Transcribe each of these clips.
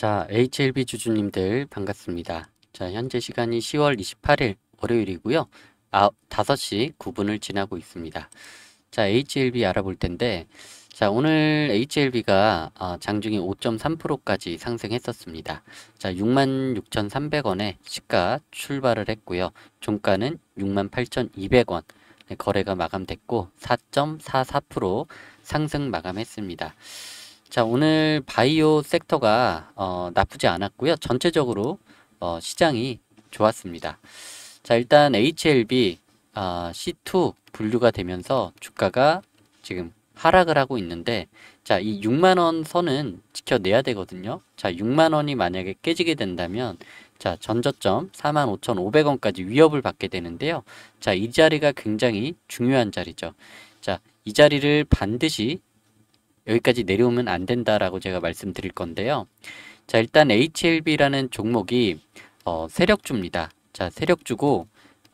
자, HLB 주주님들 반갑습니다. 자, 현재 시간이 10월 28일 월요일이고요. 아, 5시 9분을 지나고 있습니다. 자, HLB 알아볼 텐데 자, 오늘 HLB가 아, 장중에 5.3%까지 상승했었습니다. 자, 66,300원에 시가 출발을 했고요. 종가는 68,200원. 거래가 마감됐고 4.44% 상승 마감했습니다. 자 오늘 바이오 섹터가 어, 나쁘지 않았고요. 전체적으로 어, 시장이 좋았습니다. 자 일단 HLB 어, C2 분류가 되면서 주가가 지금 하락을 하고 있는데 자 이 6만원 선은 지켜내야 되거든요. 자 6만원이 만약에 깨지게 된다면 자 전저점 45,500원까지 위협을 받게 되는데요. 자 이 자리가 굉장히 중요한 자리죠. 자 이 자리를 반드시 여기까지 내려오면 안 된다라고 제가 말씀드릴 건데요. 자 일단 HLB라는 종목이 어, 세력주입니다. 자 세력주고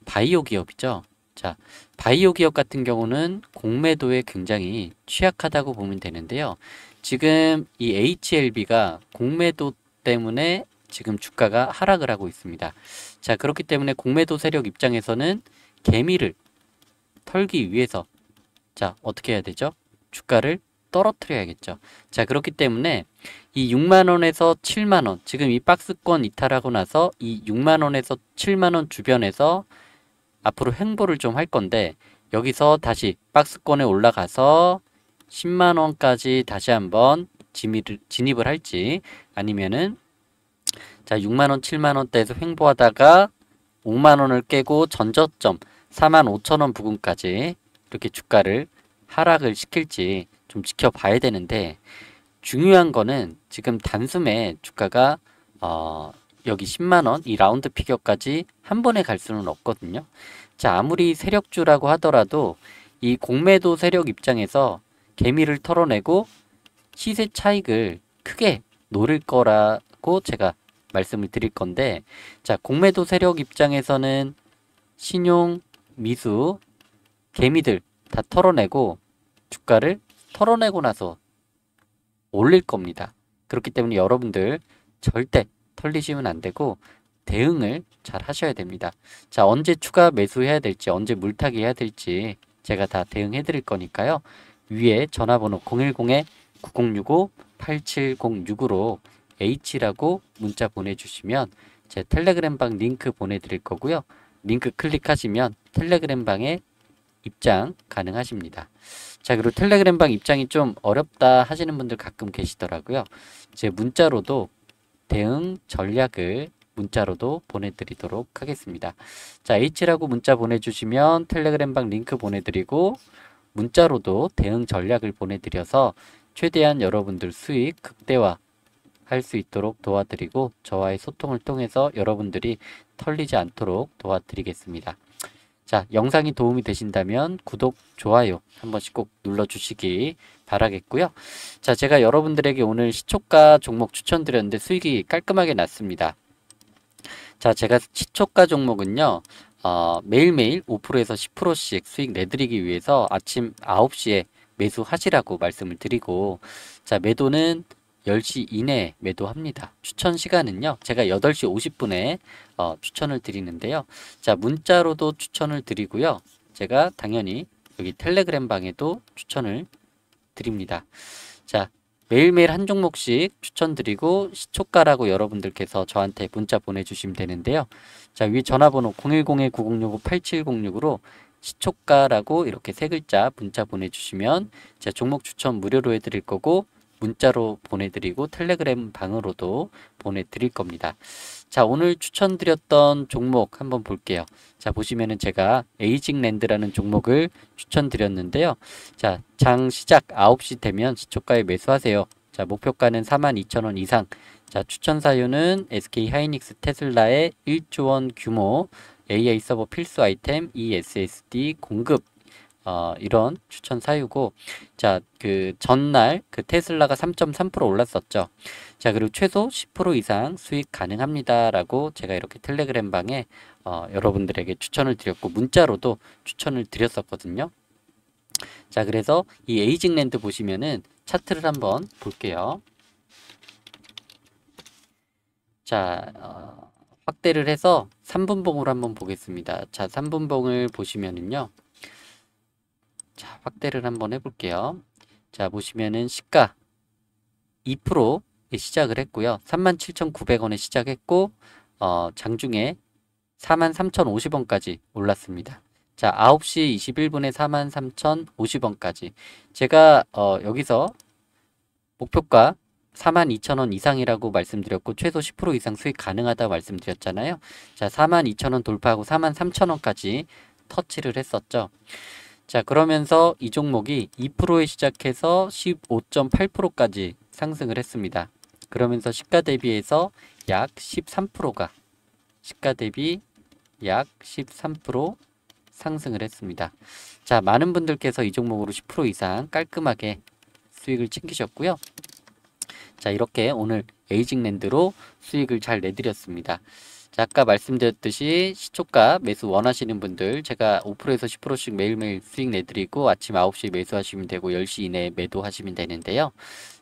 바이오 기업이죠. 자 바이오 기업 같은 경우는 공매도에 굉장히 취약하다고 보면 되는데요. 지금 이 HLB가 공매도 때문에 지금 주가가 하락을 하고 있습니다. 자 그렇기 때문에 공매도 세력 입장에서는 개미를 털기 위해서 자 어떻게 해야 되죠? 주가를 떨어뜨려야겠죠. 자 그렇기 때문에 이 6만원에서 7만원 지금 이 박스권 이탈하고 나서 이 6만원에서 7만원 주변에서 앞으로 횡보를 좀 할 건데 여기서 다시 박스권에 올라가서 10만원까지 다시 한번 진입을 할지 아니면은 자 6만원 7만원대에서 횡보하다가 5만원을 깨고 전저점 4만 5천원 부근까지 이렇게 주가를 하락을 시킬지 좀 지켜봐야 되는데 중요한 거는 지금 단숨에 주가가 어 여기 10만원 이 라운드 피겨까지 한 번에 갈 수는 없거든요. 자 아무리 세력주라고 하더라도 이 공매도 세력 입장에서 개미를 털어내고 시세 차익을 크게 노릴 거라고 제가 말씀을 드릴 건데 자 공매도 세력 입장에서는 신용, 미수, 개미들 다 털어내고 주가를 털어내고 나서 올릴 겁니다. 그렇기 때문에 여러분들 절대 털리시면 안 되고 대응을 잘 하셔야 됩니다. 자, 언제 추가 매수해야 될지, 언제 물타기 해야 될지 제가 다 대응해 드릴 거니까요. 위에 전화번호 0 1 0 9 0 6 5 8 7 0 6으로 H라고 문자 보내주시면 제 텔레그램방 링크 보내드릴 거고요. 링크 클릭하시면 텔레그램방에 입장 가능하십니다. 자 그리고 텔레그램방 입장이 좀 어렵다 하시는 분들 가끔 계시더라고요. 이제 문자로도 대응 전략을 문자로도 보내드리도록 하겠습니다. 자 H라고 문자 보내주시면 텔레그램방 링크 보내드리고 문자로도 대응 전략을 보내드려서 최대한 여러분들 수익 극대화 할 수 있도록 도와드리고 저와의 소통을 통해서 여러분들이 털리지 않도록 도와드리겠습니다. 자, 영상이 도움이 되신다면 구독, 좋아요 한 번씩 꼭 눌러주시기 바라겠고요. 자, 제가 여러분들에게 오늘 시초가 종목 추천드렸는데 수익이 깔끔하게 났습니다. 자, 제가 시초가 종목은요. 어, 매일매일 5%에서 10%씩 수익 내드리기 위해서 아침 9시에 매수하시라고 말씀을 드리고 자, 매도는 10시 이내에 매도합니다. 추천 시간은요. 제가 8시 50분에 어, 추천을 드리는데요. 자 문자로도 추천을 드리고요. 제가 당연히 여기 텔레그램 방에도 추천을 드립니다. 자 매일매일 한 종목씩 추천드리고 시초가라고 여러분들께서 저한테 문자 보내주시면 되는데요. 자위 전화번호 010-9065-8706으로 시초가라고 이렇게 세 글자 문자 보내주시면 제 종목 추천 무료로 해드릴 거고 문자로 보내드리고 텔레그램 방으로도 보내드릴 겁니다. 자 오늘 추천드렸던 종목 한번 볼게요. 자 보시면은 제가 에이징랜드라는 종목을 추천드렸는데요. 자 장 시작 9시 되면 시초가에 매수하세요. 자 목표가는 42,000원 이상. 자 추천 사유는 SK 하이닉스 테슬라의 1조 원 규모 AI 서버 필수 아이템 ESSD 공급 어, 이런 추천 사유고 자그 전날 그 테슬라가 3.3% 올랐었죠 자 그리고 최소 10% 이상 수익 가능합니다 라고 제가 이렇게 텔레그램 방에 어, 여러분들에게 추천을 드렸고 문자로도 추천을 드렸었거든요 자 그래서 이 에이징랜드 보시면은 차트를 한번 볼게요 자 어, 확대를 해서 3분봉으로 한번 보겠습니다 자 3분봉을 보시면은요 확대를 한번 해볼게요. 자 보시면은 시가 2%에 시작을 했고요. 37,900원에 시작했고 어, 장중에 43,050원까지 올랐습니다. 자 9시 21분에 43,050원까지 제가 어, 여기서 목표가 42,000원 이상이라고 말씀드렸고 최소 10% 이상 수익 가능하다 말씀드렸잖아요. 자 42,000원 돌파하고 43,000원까지 터치를 했었죠. 자 그러면서 이 종목이 2%에 시작해서 15.8%까지 상승을 했습니다. 그러면서 시가 대비해서 약 13%가 시가 대비 약 13% 상승을 했습니다. 자 많은 분들께서 이 종목으로 10% 이상 깔끔하게 수익을 챙기셨고요. 자 이렇게 오늘 에이징랜드로 수익을 잘 내드렸습니다. 아까 말씀드렸듯이 시초가 매수 원하시는 분들 제가 5%에서 10%씩 매일매일 수익 내드리고 아침 9시에 매수하시면 되고 10시 이내에 매도하시면 되는데요.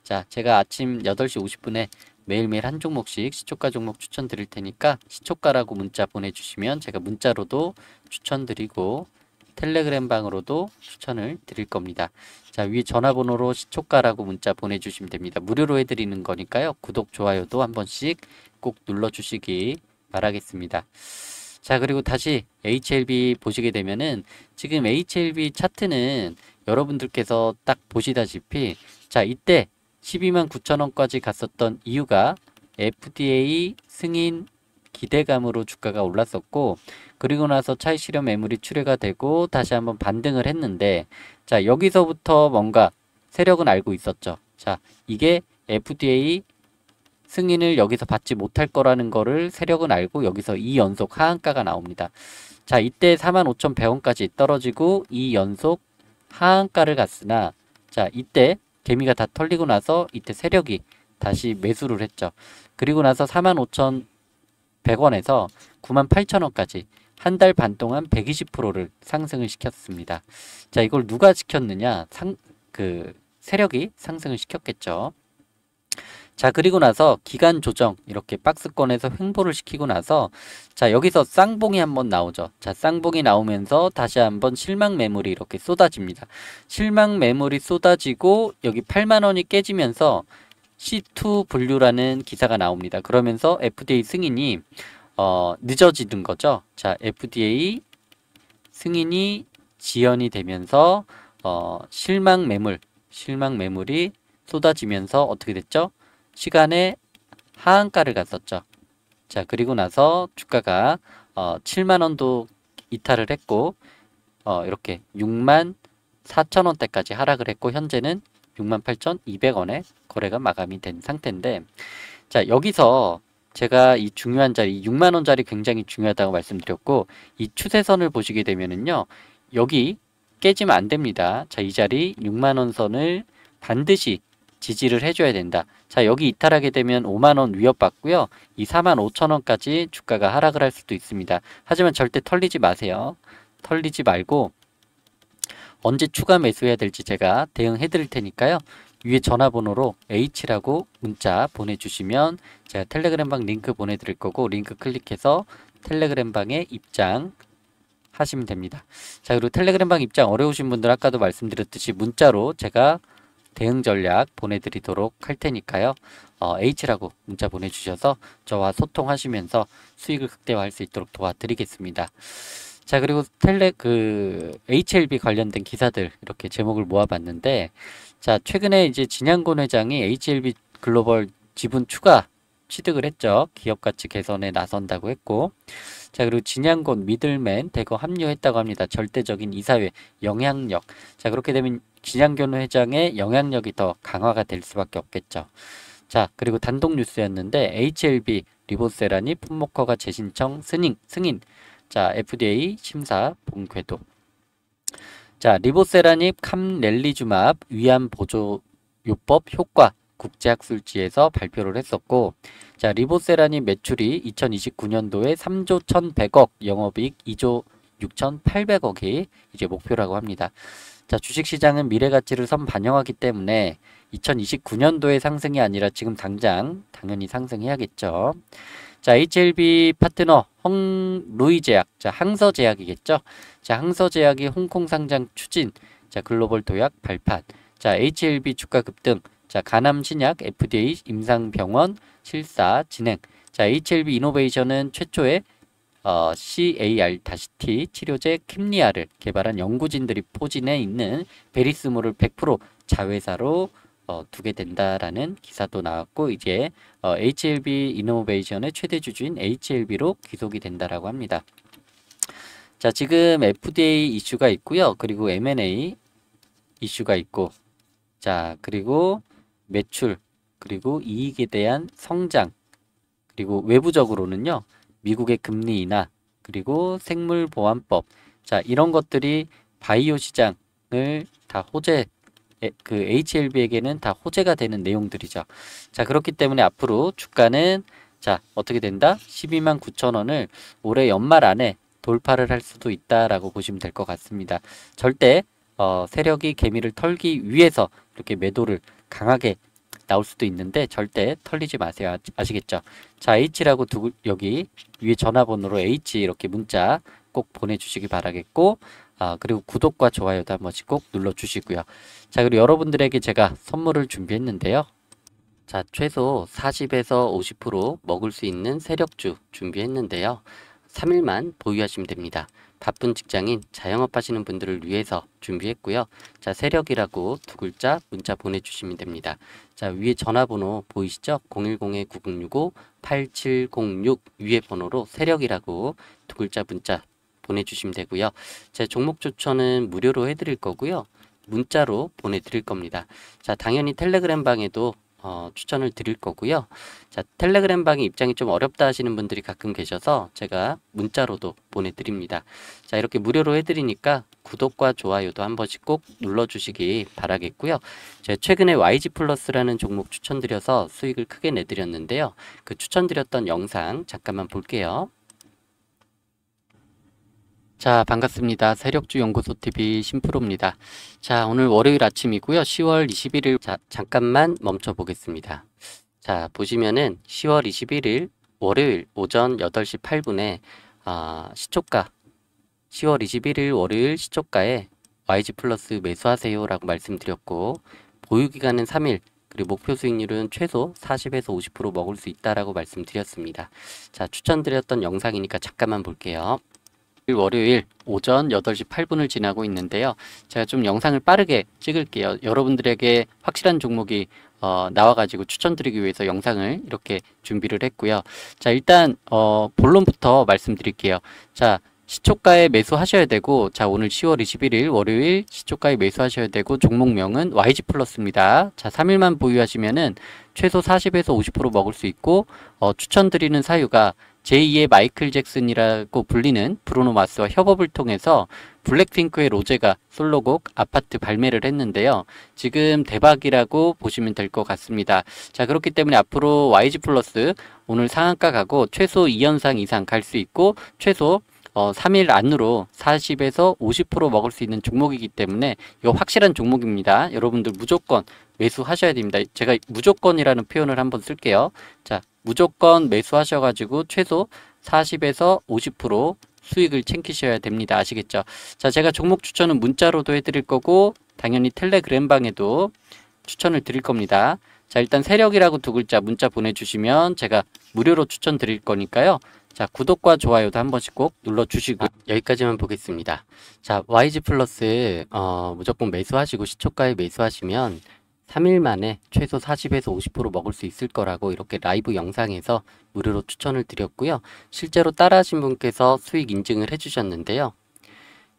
자, 제가 아침 8시 50분에 매일매일 한 종목씩 시초가 종목 추천드릴 테니까 시초가라고 문자 보내주시면 제가 문자로도 추천드리고 텔레그램 방으로도 추천을 드릴 겁니다. 자, 위 전화번호로 시초가라고 문자 보내주시면 됩니다. 무료로 해드리는 거니까요. 구독, 좋아요도 한 번씩 꼭 눌러주시기 바라겠습니다. 자 그리고 다시 HLB 보시게 되면은 지금 HLB 차트는 여러분들께서 딱 보시다시피 자 이때 12만 9천원까지 갔었던 이유가 FDA 승인 기대감으로 주가가 올랐었고 그리고 나서 차익 실현 매물이 출회가 되고 다시 한번 반등을 했는데 자 여기서부터 뭔가 세력은 알고 있었죠. 자 이게 FDA 승인을 여기서 받지 못할 거라는 거를 세력은 알고 여기서 2연속 하한가가 나옵니다. 자 이때 45,100원까지 떨어지고 2연속 하한가를 갔으나 자 이때 개미가 다 털리고 나서 이때 세력이 다시 매수를 했죠. 그리고 나서 45,100원에서 98,000원까지 한 달 반 동안 120%를 상승을 시켰습니다. 자 이걸 누가 지켰느냐 상 그 세력이 상승을 시켰겠죠. 자 그리고 나서 기간 조정 이렇게 박스권에서 횡보를 시키고 나서 자 여기서 쌍봉이 한번 나오죠. 자 쌍봉이 나오면서 다시 한번 실망 매물이 이렇게 쏟아집니다. 실망 매물이 쏟아지고 여기 8만원이 깨지면서 C2 분류라는 기사가 나옵니다. 그러면서 FDA 승인이 어, 늦어지는 거죠. 자, FDA 승인이 지연이 되면서 어, 실망 매물, 실망 매물이 쏟아지면서 어떻게 됐죠? 시간에 하한가를 갔었죠. 자 그리고 나서 주가가 어, 7만원도 이탈을 했고 어, 이렇게 6만 4천원대까지 하락을 했고 현재는 68,200원에 만천 거래가 마감이 된 상태인데 자 여기서 제가 이 중요한 자리 6만원 자리 굉장히 중요하다고 말씀드렸고 이 추세선을 보시게 되면은요 여기 깨지면 안됩니다 자이 자리 6만원 선을 반드시 지지를 해줘야 된다 자 여기 이탈하게 되면 5만원 위협받고요. 이 4만 5천원까지 주가가 하락을 할 수도 있습니다. 하지만 절대 털리지 마세요. 털리지 말고 언제 추가 매수해야 될지 제가 대응해 드릴 테니까요. 위에 전화번호로 H라고 문자 보내주시면 제가 텔레그램방 링크 보내드릴 거고 링크 클릭해서 텔레그램방에 입장 하시면 됩니다. 자 그리고 텔레그램방 입장 어려우신 분들 아까도 말씀드렸듯이 문자로 제가 대응 전략 보내드리도록 할 테니까요. 어, H라고 문자 보내주셔서 저와 소통하시면서 수익을 극대화할 수 있도록 도와드리겠습니다. 자 그리고 텔레 그 HLB 관련된 기사들 이렇게 제목을 모아봤는데 자 최근에 이제 진양곤 회장이 HLB 글로벌 지분 추가 취득을 했죠. 기업 가치 개선에 나선다고 했고 자 그리고 진양곤 미들맨 대거 합류했다고 합니다. 절대적인 이사회 영향력 자 그렇게 되면 진양균 회장의 영향력이 더 강화가 될 수밖에 없겠죠. 자 그리고 단독 뉴스였는데 HLB 리보세라니 품목허가 재신청 승인, 승인 자 FDA 심사 본궤도 자 리보세라닙 캄렐리주맙 위안 보조 요법 효과 국제학술지에서 발표를 했었고 자 리보세라닙 매출이 2029년도에 3조 1,100억 영업이익 2조 6,800억이 이제 목표라고 합니다. 자, 주식시장은 미래가치를 선반영하기 때문에 2029년도에 상승이 아니라 지금 당장 당연히 상승해야겠죠. 자, HLB 파트너 헝루이제약, 자, 항서제약이겠죠. 자, 항서제약이 홍콩 상장 추진, 자, 글로벌 도약 발판, 자, HLB 주가 급등, 자, 가남신약, FDA, 임상병원, 실사, 진행, 자, HLB 이노베이션은 최초의 어, CAR-T 치료제 킴리아를 개발한 연구진들이 포진해 있는 베리스모를100% 자회사로 어, 두게 된다라는 기사도 나왔고 이제 어, HLB 이노베이션의 최대 주주인 HLB로 귀속이 된다라고 합니다. 자 지금 FDA 이슈가 있고요. 그리고 M&A 이슈가 있고 자 그리고 매출 그리고 이익에 대한 성장 그리고 외부적으로는요. 미국의 금리 인하, 그리고 생물보안법, 자 이런 것들이 바이오 시장을 다 호재 그 HLB에게는 다 호재가 되는 내용들이죠. 자 그렇기 때문에 앞으로 주가는 자 어떻게 된다? 12만 9천 원을 올해 연말 안에 돌파를 할 수도 있다라고 보시면 될 것 같습니다. 절대 어, 세력이 개미를 털기 위해서 이렇게 매도를 강하게 나올 수도 있는데 절대 털리지 마세요. 아시겠죠? 자, H라고 두, 여기 위에 전화번호로 H 이렇게 문자 꼭 보내주시기 바라겠고 아, 그리고 구독과 좋아요도 한 번씩 꼭 눌러주시고요. 자, 그리고 여러분들에게 제가 선물을 준비했는데요. 자, 최소 40에서 50% 먹을 수 있는 세력주 준비했는데요. 3일만 보유하시면 됩니다. 바쁜 직장인, 자영업 하시는 분들을 위해서 준비했고요. 자, 세력이라고 두 글자 문자 보내주시면 됩니다. 자, 위에 전화번호 보이시죠? 010-9065-8706 위에 번호로 세력이라고 두 글자 문자 보내주시면 되고요. 제 종목 추천은 무료로 해드릴 거고요. 문자로 보내드릴 겁니다. 자, 당연히 텔레그램 방에도 어, 추천을 드릴 거고요. 자, 텔레그램 방에 입장이 좀 어렵다 하시는 분들이 가끔 계셔서 제가 문자로도 보내드립니다. 자, 이렇게 무료로 해드리니까 구독과 좋아요도 한 번씩 꼭 눌러주시기 바라겠고요. 제가 최근에 YG 플러스라는 종목 추천드려서 수익을 크게 내드렸는데요. 그 추천드렸던 영상 잠깐만 볼게요. 자 반갑습니다. 세력주 연구소 TV 심프로입니다. 자 오늘 월요일 아침이고요. 10월 21일 자 잠깐만 멈춰 보겠습니다. 자 보시면은 10월 21일 월요일 오전 8시 8분에 아, 시초가 10월 21일 월요일 시초가에 YG 플러스 매수하세요라고 말씀드렸고 보유기간은 3일 그리고 목표 수익률은 최소 40에서 50% 먹을 수 있다라고 말씀드렸습니다. 자 추천드렸던 영상이니까 잠깐만 볼게요. 월요일 오전 8시 8분을 지나고 있는데요. 제가 좀 영상을 빠르게 찍을게요. 여러분들에게 확실한 종목이 어, 나와가지고 추천드리기 위해서 영상을 이렇게 준비를 했고요. 자 일단 어, 본론부터 말씀드릴게요. 자 시초가에 매수하셔야 되고 자 오늘 10월 21일 월요일 시초가에 매수하셔야 되고 종목명은 YG 플러스입니다. 자 3일만 보유하시면은 최소 40에서 50% 먹을 수 있고 어, 추천드리는 사유가 제2의 마이클 잭슨이라고 불리는 브루노 마스와 협업을 통해서 블랙핑크의 로제가 솔로곡 아파트 발매를 했는데요. 지금 대박이라고 보시면 될 것 같습니다. 자 그렇기 때문에 앞으로 YG 플러스 오늘 상한가 가고 최소 2연상 이상 갈 수 있고 최소 어, 3일 안으로 40에서 50% 먹을 수 있는 종목이기 때문에 이거 확실한 종목입니다. 여러분들 무조건 매수하셔야 됩니다. 제가 무조건이라는 표현을 한번 쓸게요. 자, 무조건 매수하셔가지고 최소 40에서 50% 수익을 챙기셔야 됩니다. 아시겠죠? 자, 제가 종목 추천은 문자로도 해드릴 거고 당연히 텔레그램방에도 추천을 드릴 겁니다. 자, 일단 세력이라고 두 글자 문자 보내주시면 제가 무료로 추천 드릴 거니까요. 자, 구독과 좋아요도 한 번씩 꼭 눌러주시고 아, 여기까지만 보겠습니다. 자, YG 플러스 어, 무조건 매수하시고 시초가에 매수하시면 3일 만에 최소 40에서 50% 먹을 수 있을 거라고 이렇게 라이브 영상에서 무료로 추천을 드렸고요. 실제로 따라하신 분께서 수익 인증을 해주셨는데요.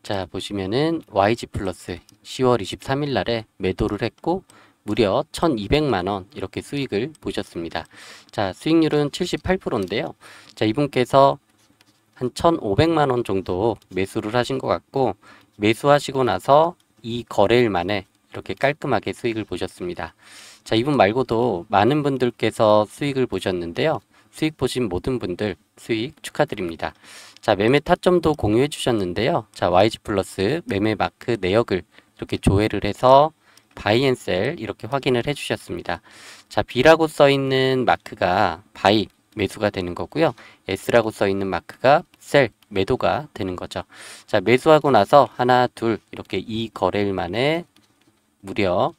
자 보시면은 YG 플러스 10월 23일 날에 매도를 했고 무려 1200만원 이렇게 수익을 보셨습니다. 자 수익률은 78%인데요. 자 이분께서 한 1500만원 정도 매수를 하신 것 같고 매수하시고 나서 이 거래일 만에 이렇게 깔끔하게 수익을 보셨습니다. 자, 이분 말고도 많은 분들께서 수익을 보셨는데요. 수익 보신 모든 분들 수익 축하드립니다. 자, 매매 타점도 공유해 주셨는데요. 자, YG 플러스 매매 마크 내역을 이렇게 조회를 해서 바이 앤셀 이렇게 확인을 해 주셨습니다. 자, B라고 써 있는 마크가 바이 매수가 되는 거고요. S라고 써 있는 마크가 셀 매도가 되는 거죠. 자, 매수하고 나서 하나, 둘 이렇게 이 거래일 만에 무려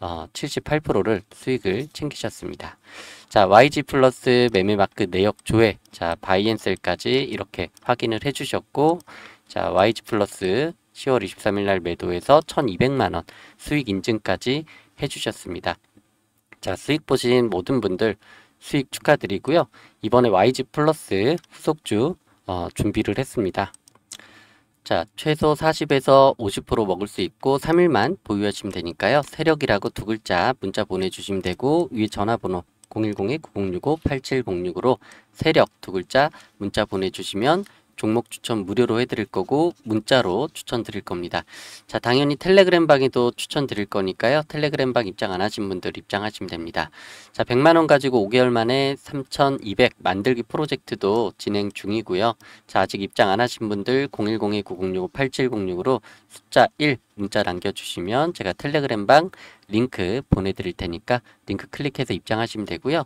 어, 78%를 수익을 챙기셨습니다. 자, YG 플러스 매매마크 내역 조회, 자, 바이앤셀까지 이렇게 확인을 해주셨고, 자, YG 플러스 10월 23일 날 매도해서 1200만원 수익 인증까지 해주셨습니다. 자, 수익 보신 모든 분들 수익 축하드리고요. 이번에 YG 플러스 후속주 어, 준비를 했습니다. 자, 최소 40에서 50% 먹을 수 있고 3일만 보유하시면 되니까요. 세력이라고 두 글자 문자 보내주시면 되고 위에 전화번호 010-9065-8706으로 세력 두 글자 문자 보내주시면 종목 추천 무료로 해드릴 거고 문자로 추천드릴 겁니다. 자 당연히 텔레그램 방에도 추천드릴 거니까요. 텔레그램 방 입장 안 하신 분들 입장하시면 됩니다. 자 100만원 가지고 5개월 만에 3200 만들기 프로젝트도 진행 중이고요. 자 아직 입장 안 하신 분들 010-9065-8706으로 숫자 1 문자 남겨주시면 제가 텔레그램 방 링크 보내드릴 테니까 링크 클릭해서 입장하시면 되고요.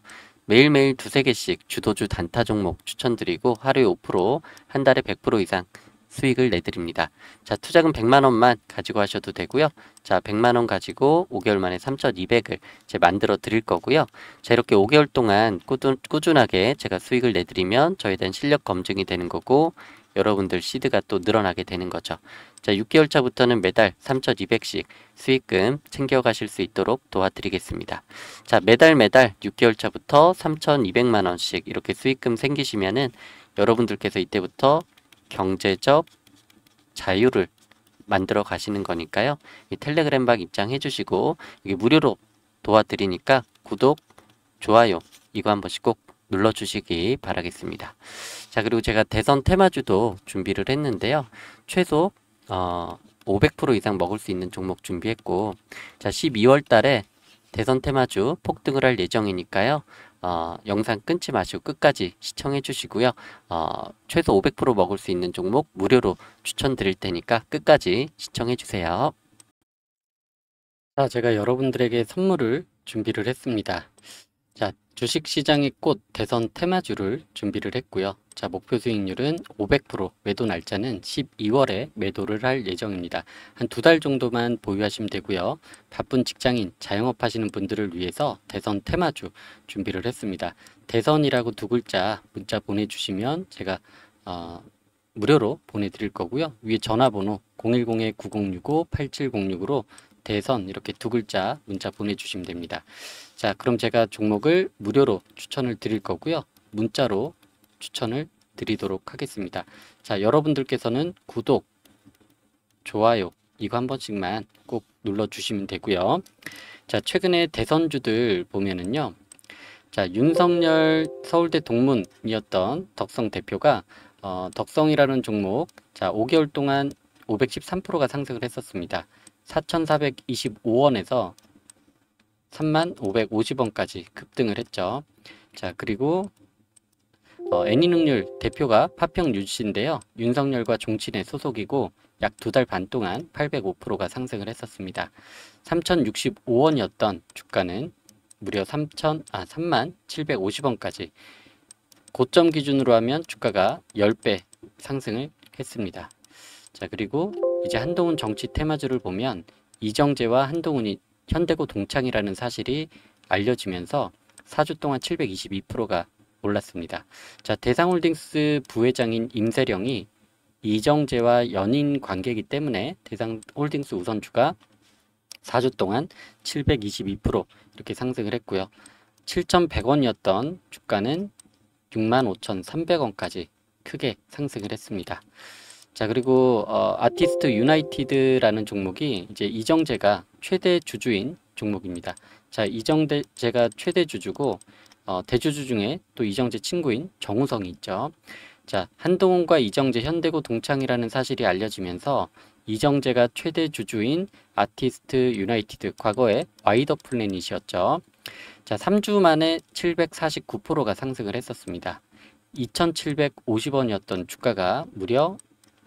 매일매일 두세 개씩 주도주 단타 종목 추천드리고 하루에 5%, 한 달에 100% 이상 수익을 내드립니다. 자, 투자금 100만원만 가지고 하셔도 되고요. 자, 100만원 가지고 5개월 만에 3,200을 제 만들어 드릴 거고요. 자, 이렇게 5개월 동안 꾸준, 꾸준하게 제가 수익을 내드리면 저에 대한 실력 검증이 되는 거고 여러분들 시드가 또 늘어나게 되는 거죠. 자, 6개월차부터는 매달 3,200씩 수익금 챙겨가실 수 있도록 도와드리겠습니다. 자, 매달 매달 6개월차부터 3,200만원씩 이렇게 수익금 생기시면은 여러분들께서 이때부터 경제적 자유를 만들어 가시는 거니까요. 이 텔레그램 박 입장해 주시고 이게 무료로 도와드리니까 구독, 좋아요 이거 한 번씩 꼭 눌러주시기 바라겠습니다. 자 그리고 제가 대선 테마주도 준비를 했는데요. 최소 어, 500% 이상 먹을 수 있는 종목 준비했고 자 12월 달에 대선 테마주 폭등을 할 예정이니까요. 어, 영상 끊지 마시고 끝까지 시청해 주시고요. 어, 최소 500% 먹을 수 있는 종목 무료로 추천드릴 테니까 끝까지 시청해 주세요. 자, 제가 여러분들에게 선물을 준비를 했습니다. 자, 주식시장의 꽃 대선 테마주를 준비를 했고요. 자 목표 수익률은 500% 매도 날짜는 12월에 매도를 할 예정입니다. 한 두 달 정도만 보유하시면 되고요. 바쁜 직장인, 자영업 하시는 분들을 위해서 대선 테마주 준비를 했습니다. 대선이라고 두 글자 문자 보내주시면 제가 어, 무료로 보내드릴 거고요. 위에 전화번호 010-9065-8706으로 대선 이렇게 두 글자 문자 보내주시면 됩니다. 자 그럼 제가 종목을 무료로 추천을 드릴 거고요. 문자로 추천을 드리도록 하겠습니다. 자 여러분들께서는 구독, 좋아요 이거 한 번씩만 꼭 눌러주시면 되고요. 자 최근에 대선주들 보면은요. 자 윤석열 서울대 동문이었던 덕성 대표가 어, 덕성이라는 종목 자 5개월 동안 513%가 상승을 했었습니다. 4,425원에서 3,550원까지 급등을 했죠. 자 그리고 어, 애니능률 대표가 파평 유씨인데요. 윤석열과 종친의 소속이고 약 두 달 반 동안 805%가 상승을 했었습니다. 3,065원이었던 주가는 무려 3천 아3 750원까지 고점 기준으로 하면 주가가 10배 상승을 했습니다. 자 그리고 이제 한동훈 정치 테마주를 보면 이정재와 한동훈이 현대고 동창이라는 사실이 알려지면서 4주 동안 722%가 올랐습니다. 자, 대상홀딩스 부회장인 임세령이 이정재와 연인 관계이기 때문에 대상홀딩스 우선주가 4주 동안 722% 이렇게 상승을 했고요. 7,100원이었던 주가는 65,300원까지 크게 상승을 했습니다. 자 그리고 어, 아티스트 유나이티드라는 종목이 이제 이정재가 최대 주주인 종목입니다. 자 이정재가 최대 주주고 어, 대주주 중에 또 이정재 친구인 정우성이 있죠. 자 한동훈과 이정재 현대고 동창이라는 사실이 알려지면서 이정재가 최대 주주인 아티스트 유나이티드 과거에 와이더 플래닛이었죠. 자 3주 만에 749%가 상승을 했었습니다. 2,750원이었던 주가가 무려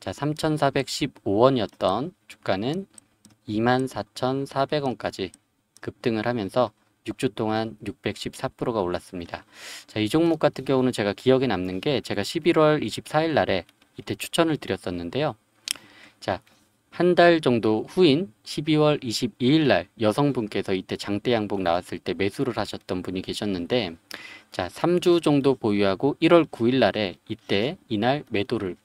자, 3,415원이었던 주가는 24,400원까지 급등을 하면서 6주 동안 614%가 올랐습니다. 자, 이 종목 같은 경우는 제가 기억에 남는 게 제가 11월 24일 날에 이때 추천을 드렸었는데요. 자, 한 달 정도 후인 12월 22일 날 여성분께서 이때 장대 양봉 나왔을 때 매수를 하셨던 분이 계셨는데 자, 3주 정도 보유하고 1월 9일 날에 이때 이날 매도를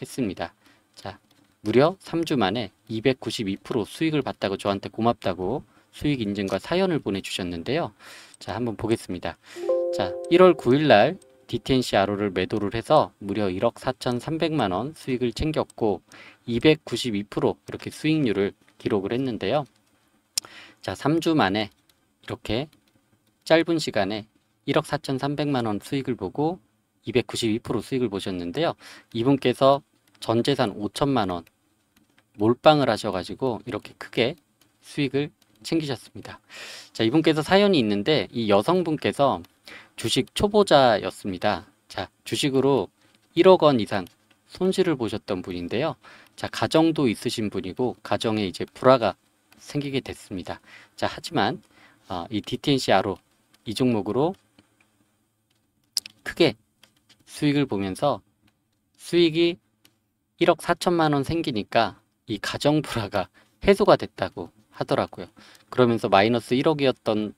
했습니다. 자, 무려 3주 만에 292% 수익을 봤다고 저한테 고맙다고 수익 인증과 사연을 보내주셨는데요. 자, 한번 보겠습니다. 자, 1월 9일 날 DTNC RO를 매도를 해서 무려 1억 4,300만 원 수익을 챙겼고 292% 이렇게 수익률을 기록을 했는데요. 자, 3주 만에 이렇게 짧은 시간에 1억 4,300만 원 수익을 보고 292% 수익을 보셨는데요. 이분께서 전재산 5천만 원 몰빵을 하셔가지고 이렇게 크게 수익을 챙기셨습니다. 자 이분께서 사연이 있는데 이 여성분께서 주식 초보자였습니다. 자 주식으로 1억 원 이상 손실을 보셨던 분인데요. 자 가정도 있으신 분이고 가정에 이제 불화가 생기게 됐습니다. 자 하지만 어, 이 DTNCR로 이 종목으로 크게 수익을 보면서 수익이 1억 4천만 원 생기니까 이 가정 불화가 해소가 됐다고 하더라고요. 그러면서 마이너스 1억이었던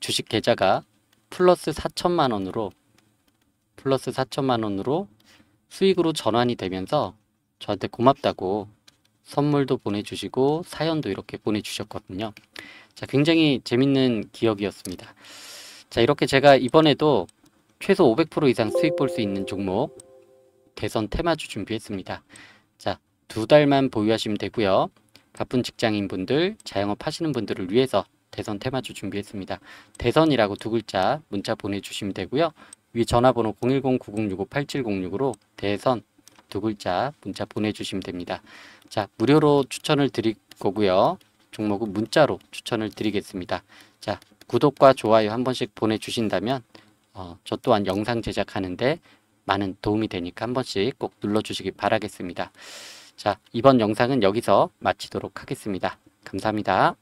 주식 계좌가 플러스 4천만 원으로 플러스 4천만 원으로 수익으로 전환이 되면서 저한테 고맙다고 선물도 보내주시고 사연도 이렇게 보내주셨거든요. 자, 굉장히 재밌는 기억이었습니다. 자, 이렇게 제가 이번에도 최소 500% 이상 수익 볼 수 있는 종목 대선 테마주 준비했습니다. 자, 두 달만 보유하시면 되고요. 바쁜 직장인분들, 자영업 하시는 분들을 위해서 대선 테마주 준비했습니다. 대선이라고 두 글자 문자 보내주시면 되고요. 위 전화번호 010-9065-8706으로 대선 두 글자 문자 보내주시면 됩니다. 자, 무료로 추천을 드릴 거고요. 종목은 문자로 추천을 드리겠습니다. 자, 구독과 좋아요 한 번씩 보내주신다면 어, 저 또한 영상 제작하는데 많은 도움이 되니까 한 번씩 꼭 눌러주시기 바라겠습니다. 자, 이번 영상은 여기서 마치도록 하겠습니다. 감사합니다.